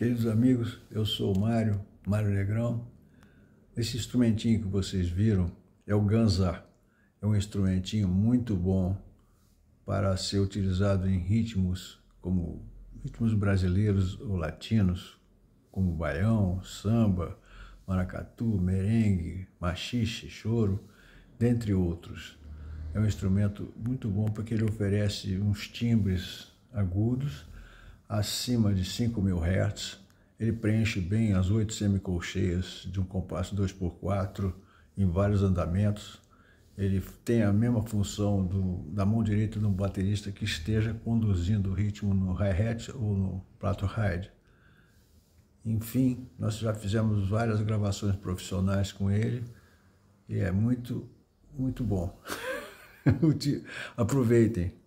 Queridos amigos, eu sou o Mário, Mário Negrão. Esse instrumentinho que vocês viram é o ganzá. É um instrumentinho muito bom para ser utilizado em ritmos como ritmos brasileiros ou latinos, como baião, samba, maracatu, merengue, machixe, choro, dentre outros. É um instrumento muito bom porque ele oferece uns timbres agudos acima de 5 mil Hz, ele preenche bem as oito semicolcheias de um compasso 2x4 em vários andamentos. Ele tem a mesma função do, da mão direita de um baterista que esteja conduzindo o ritmo no hi-hat ou no plato ride. Enfim, nós já fizemos várias gravações profissionais com ele e é muito, muito bom. Aproveitem.